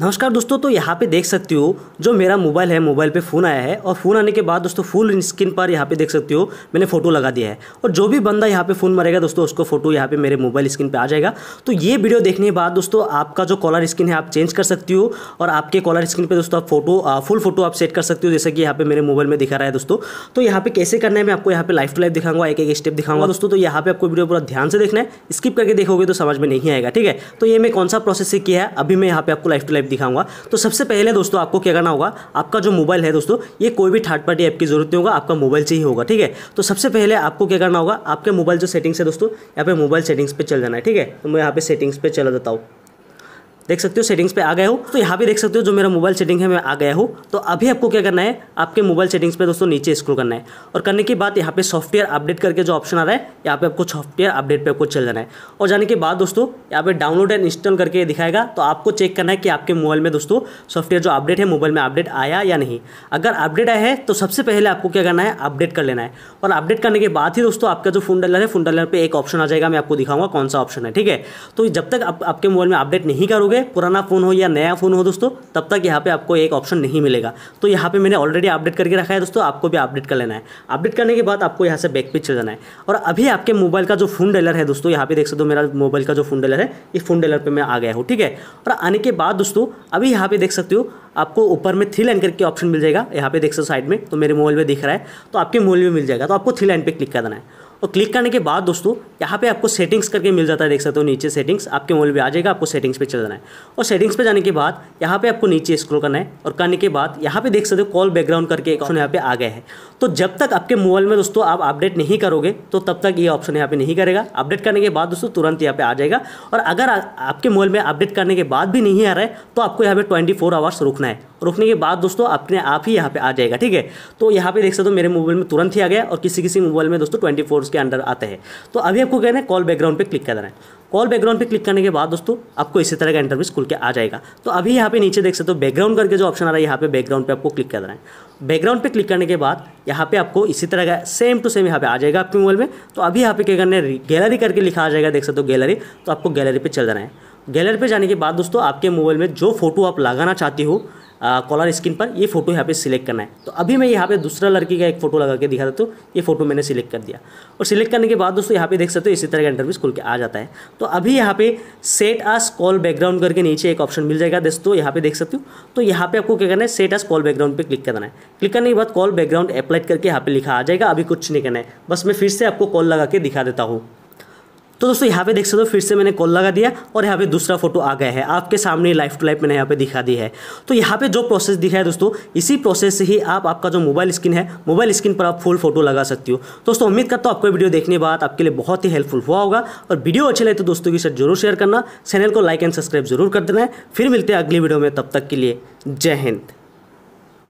नमस्कार दोस्तों तो यहाँ पे देख सकते हो जो मेरा मोबाइल है मोबाइल पे फ़ोन आया है और फ़ोन आने के बाद दोस्तों फुल स्क्रीन पर यहाँ पे देख सकते हो मैंने फ़ोटो लगा दिया है और जो भी बंदा यहाँ पे फ़ोन मारेगा दोस्तों उसको फोटो यहाँ पे मेरे मोबाइल स्क्रीन पे आ जाएगा तो ये वीडियो देखने के बाद दोस्तों आपका जो कॉलर स्क्रीन है आप चेंज कर सकती हो और आपके कॉलर स्क्रीन पर दोस्तों आप फोटो फुल फोटो आप सेट कर सकते हो जैसे कि यहाँ पे मेरे मोबाइल में दिखा रहा है दोस्तों तो यहाँ पे कैसे करना है मैं आपको यहाँ पे लाइफ टू लाइफ दिखाऊंगा एक एक स्टेप दिखाऊंगा दोस्तों तो यहाँ पे आपको वीडियो पूरा ध्यान से देखना है स्किप करके देखोगे तो समझ में नहीं आएगा ठीक है तो ये मैं कौन सा प्रोसेस से किया है अभी मैं यहाँ पे आपको लाइफ टू लाइफ ऐप दिखाऊंगा तो सबसे पहले दोस्तों आपको क्या करना होगा आपका जो मोबाइल है दोस्तों ये कोई भी थर्ड पार्टी ऐप की जरूरत नहीं होगा आपका मोबाइल से ही होगा ठीक है तो सबसे पहले आपको क्या करना होगा आपके मोबाइल जो सेटिंग्स है दोस्तों यहाँ पे मोबाइल सेटिंग्स पे चल जाना है ठीक है तो मैं यहाँ पे सेटिंग्स पे चला जाता हूँ देख सकते हो सेटिंग्स पे आ गए हो तो यहाँ भी देख सकते हो जो मेरा मोबाइल सेटिंग है मैं आ गया हूँ तो अभी आपको क्या करना है आपके मोबाइल सेटिंग्स पे दोस्तों नीचे स्क्रोल करना है और करने के बाद यहाँ पे सॉफ्टवेयर अपडेट करके जो ऑप्शन आ रहा है यहाँ पे आपको सॉफ्टवेयर अपडेट पे आपको चल जाना है और जाने के बाद दोस्तों यहाँ पे डाउनलोड एंड इंस्टॉल करके दिखाएगा तो आपको चेक करना है कि आपके मोबाइल में दोस्तों सॉफ्टवेयर जो अपडेट है मोबाइल में अपडेट आया या नहीं अगर अपडेट आया है तो सबसे पहले आपको क्या करना है अपडेट कर लेना है और अपडेट करने के बाद ही दोस्तों आपका जो फोन डलर है फोन डलर पर एक ऑप्शन आ जाएगा मैं आपको दिखाऊंगा कौन सा ऑप्शन है ठीक है तो जब तक आपके मोबाइल में अपडेट नहीं करोगे करोगे पुराना फ़ोन हो या नया फ़ोन हो दोस्तों तब तक यहाँ पे आपको एक ऑप्शन नहीं मिलेगा तो यहाँ पे मैंने ऑलरेडी अपडेट करके रखा है दोस्तों आपको भी अपडेट कर लेना है अपडेट करने के बाद आपको यहाँ से बैक पे चल जाना है और अभी आपके मोबाइल का जो फ़ोन डेलर है दोस्तों यहाँ पे देख सकते हो मेरा मोबाइल का जो फ़ोन डेलर है इस फ़ोन डेलर पर मैं आ गया हूँ ठीक है और आने के बाद दोस्तों अभी यहाँ पे देख सकते हो आपको ऊपर में थ्री लाइन करके ऑप्शन मिल जाएगा यहाँ पे देख सकते हो साइड में तो मेरे मोबाइल में दिख रहा है तो आपके मोबाइल में मिल जाएगा तो आपको थ्री लाइन पर क्लिक कर देना है तो क्लिक करने के बाद दोस्तों यहाँ पे आपको सेटिंग्स करके मिल जाता है देख सकते हो नीचे सेटिंग्स आपके मोबाइल पे आ जाएगा आपको सेटिंग्स पे चल जाना है और सेटिंग्स पे जाने के बाद यहाँ पे आपको नीचे स्क्रॉल करना है और करने के बाद यहाँ पे देख सकते हो कॉल बैकग्राउंड करके एक ऑप्शन यहाँ पे आ गया है तो जब तक आपके मोबाइल में दोस्तों आप अपडेट नहीं करोगे तो तब तक ये ऑप्शन यहाँ पे नहीं करेगा अपडेट करने के बाद दोस्तों तुरंत यहाँ पे आ जाएगा और अगर आपके मोबाइल में अपडेट करने के बाद भी नहीं आ रहा है तो आपको यहाँ पे ट्वेंटी फोर आवर्स रुकना है रुकने के बाद दोस्तों अपने आप ही यहाँ पे आ जाएगा ठीक है तो यहाँ पे देख सकते हो मेरे मोबाइल में तुरंत ही आ गया और किसी किसी मोबाइल में दोस्तों ट्वेंटी फोर्स के अंडर आते हैं तो अभी आपको कहना है कॉल बैकग्राउंड पे क्लिक कर देना है कॉल बैकग्राउंड पे क्लिक करने के बाद दोस्तों आपको इसी तरह का इंटरव्यू खुल के आ जाएगा तो अभी यहाँ पे नीचे देख सकते हो बैकग्राउंड करके जो ऑप्शन आ रहा है यहाँ पे बैकग्राउंड पे आपको क्लिक कर देना है बैकग्राउंड पे क्लिक करने के बाद यहाँ पे आपको इसी तरह का सेम टू सेम यहाँ पे आ जाएगा आपके मोबाइल में तो अभी यहाँ पे क्या करना है गैलरी करके लिखा आ जाएगा देख सकते हो गैलरी तो आपको गैलरी पर चल जाना है गैलरी पर जाने के बाद दोस्तों आपके मोबाइल में जो फोटो आप लगाना चाहती हो कॉलर स्क्रीन पर ये फ़ोटो यहाँ पे सिलेक्ट करना है तो अभी मैं यहाँ पे दूसरा लड़की का एक फ़ोटो लगा के दिखा देता हूँ ये फ़ोटो मैंने सिलेक्ट कर दिया और सिलेक्ट करने के बाद दोस्तों यहाँ पे देख सकते हो इसी तरह का इंटरव्यू खुल के आ जाता है तो अभी यहाँ पे सेट आस कॉल बैकग्राउंड करके नीचे एक ऑप्शन मिल जाएगा दोस्तों यहाँ पे देख सकते हो तो यहाँ पे आपको क्या करना है सेट आस कॉल बैकग्राउंड पर क्लिक करना है क्लिक करने के बाद कॉल बैकग्राउंड अप्लाइड करके यहाँ पे लिखा आ जाएगा अभी कुछ नहीं करना है बस मैं फिर से आपको कॉल लगा के दिखा देता हूँ तो दोस्तों यहाँ पे देख सकते हो फिर से मैंने कॉल लगा दिया और यहाँ पे दूसरा फोटो आ गया है आपके सामने लाइफ टू लाइफ मैंने यहाँ पे दिखा दी है तो यहाँ पे जो प्रोसेस दिखा है दोस्तों इसी प्रोसेस से ही आप आपका जो मोबाइल स्क्रीन है मोबाइल स्क्रीन पर आप फुल फोटो लगा सकती हो दोस्तों उम्मीद करता हूँ आपको वीडियो देखने बाद आपके लिए बहुत ही हेल्पफुल हुआ होगा और वीडियो अच्छे लगे तो दोस्तों के साथ जरूर शेयर करना चैनल को लाइक एंड सब्सक्राइब जरूर कर देना है फिर मिलते हैं अगली वीडियो में तब तक के लिए जय हिंद